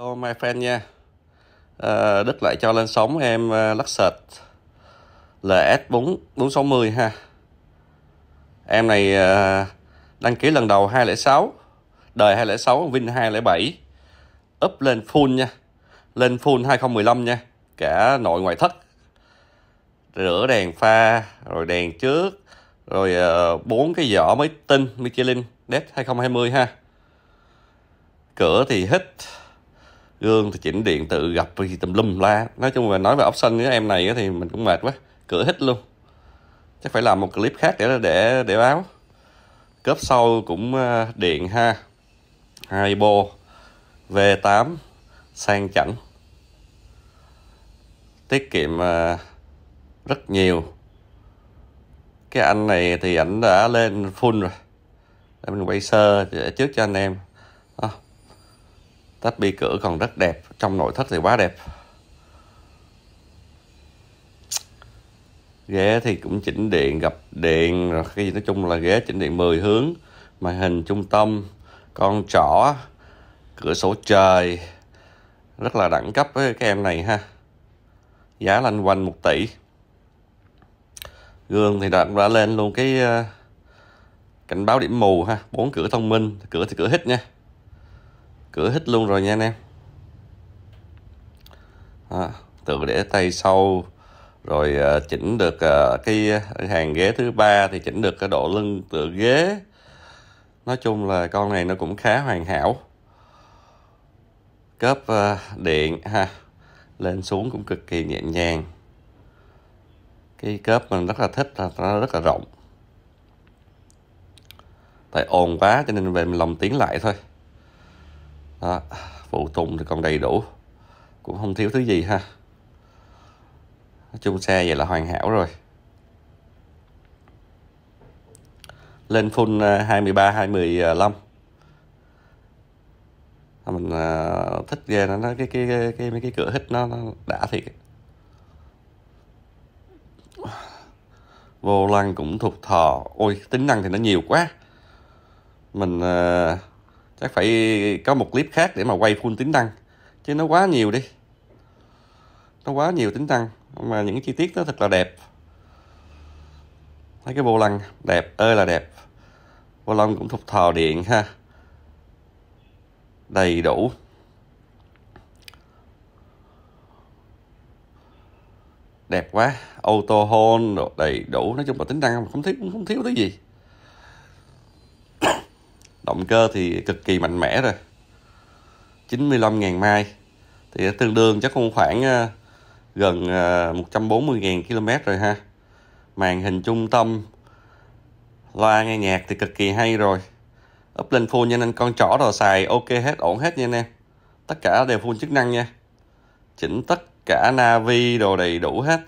Hello my friend nha à, Đức lại cho lên sóng em uh, Luxert LS4460 ha Em này ờ, đăng ký lần đầu 206 Đời 206 Vin 207 Up lên full nha Lên full 2015 nha Cả nội ngoại thất Rửa đèn pha Rồi đèn trước Rồi ờ, bốn cái vỏ mới tinh Michelin DES 2020 ha Cửa thì hít gương thì chỉnh điện tự gặp thì tùm lum la nói chung là nói về option với em này thì mình cũng mệt quá cửa hít luôn chắc phải làm một clip khác để để để báo cớp sau cũng à, điện ha hai bô V8 sang chảnh tiết kiệm à, rất nhiều cái anh này thì ảnh đã lên full rồi để mình quay sơ trước cho anh em Tách bi cửa còn rất đẹp Trong nội thất thì quá đẹp Ghế thì cũng chỉnh điện Gặp điện rồi cái gì Nói chung là ghế chỉnh điện 10 hướng Màn hình trung tâm Con trỏ Cửa sổ trời Rất là đẳng cấp với các em này ha Giá lanh quanh 1 tỷ Gương thì đã, đã lên luôn cái ờ, cảnh báo điểm mù ha bốn cửa thông minh cửa thì cửa hít nha cửa hít luôn rồi nha anh em à, tự để tay sâu rồi ờ, chỉnh được ờ, cái hàng ghế thứ ba thì chỉnh được cái độ lưng tựa ghế nói chung là con này nó cũng khá hoàn hảo cấp ờ, điện ha lên xuống cũng cực kỳ nhẹ nhàng cái cấp mình rất là thích là nó rất là rộng tại ồn quá cho nên về mình lồng tiếng lại thôi đó, phụ tùng thì còn đầy đủ cũng không thiếu thứ gì ha nói chung xe vậy là hoàn hảo rồi lên full 23 à, 215 mình à, thích ghê nó nó cái cái cái cái, cái cửa hít nó, nó đã thiệt vô lăng cũng thuộc thò ôi tính năng thì nó nhiều quá mình uh, chắc phải có một clip khác để mà quay full tính năng chứ nó quá nhiều đi nó quá nhiều tính năng mà những chi tiết nó thật là đẹp thấy cái vô lăng đẹp ơi là đẹp vô lăng cũng thục thò điện ha đầy đủ đẹp quá auto hôn đầy đủ nói chung là tính năng không thiếu không thiếu thứ gì động cơ thì cực kỳ mạnh mẽ rồi 95.000 mai thì tương đương chắc cũng khoảng ờ, gần 140.000 ờ, km rồi ha màn hình trung tâm loa nghe nhạc thì cực kỳ hay rồi up lên full nha anh con trỏ rồi xài ok hết ổn hết nha anh em tất cả đều full chức năng nha chỉnh tất cả navi đồ đầy đủ hết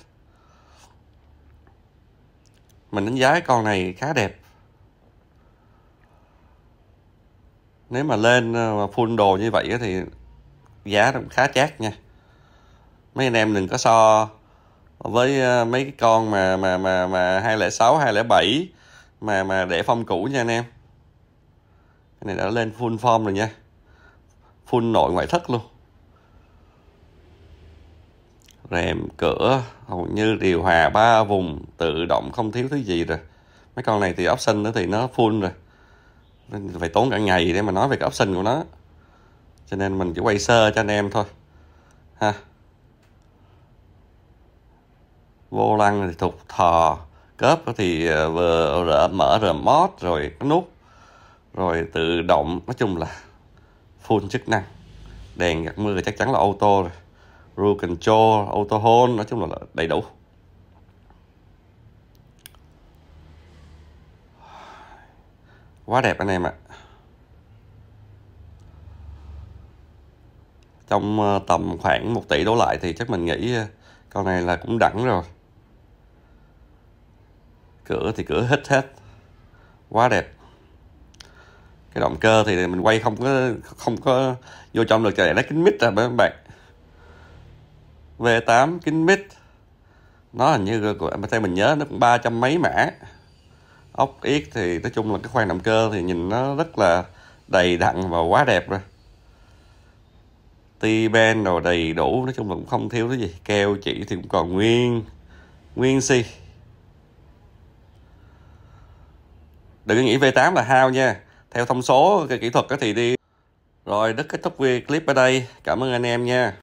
mình đánh giá con này khá đẹp nếu mà lên mà ờ, full đồ như vậy thì giá cũng khá chát nha mấy anh em đừng có so với ờ, mấy cái con mà mà mà mà 206 207 mà mà để phong cũ nha anh em cái này đã lên full form rồi nha full nội ngoại thất luôn rèm cửa hầu như điều hòa ba vùng tự động không thiếu thứ gì rồi mấy con này thì option nữa thì nó full rồi nên phải tốn cả ngày để mà nói về cái option của nó cho nên mình chỉ quay sơ cho anh em thôi ha vô lăng thì thục thò cớp thì ờ, vừa rỡ, mở remote rồi cái nút rồi tự động nói chung là full chức năng đèn gạt mưa chắc chắn là ô tô rồi rule control auto hold nói chung là đầy đủ quá đẹp anh em ạ à. trong ờ, tầm khoảng 1 tỷ đổ lại thì chắc mình nghĩ ờ, con này là cũng đẳng rồi cửa thì cửa hết hết quá đẹp cái động cơ thì mình quay không có không có vô trong được trời nó kính mít à các bạn V8 kính mít nó hình như của em mình nhớ nó cũng ba trăm mấy mã ốc yết thì nói chung là cái khoang động cơ thì nhìn nó rất là đầy đặn và quá đẹp rồi ti ben đồ đầy đủ nói chung là cũng không thiếu cái gì keo chỉ thì cũng còn nguyên nguyên si đừng nghĩ V8 là hao nha theo thông số cái kỹ thuật thì đi rồi rất kết thúc clip ở đây cảm ơn anh em nha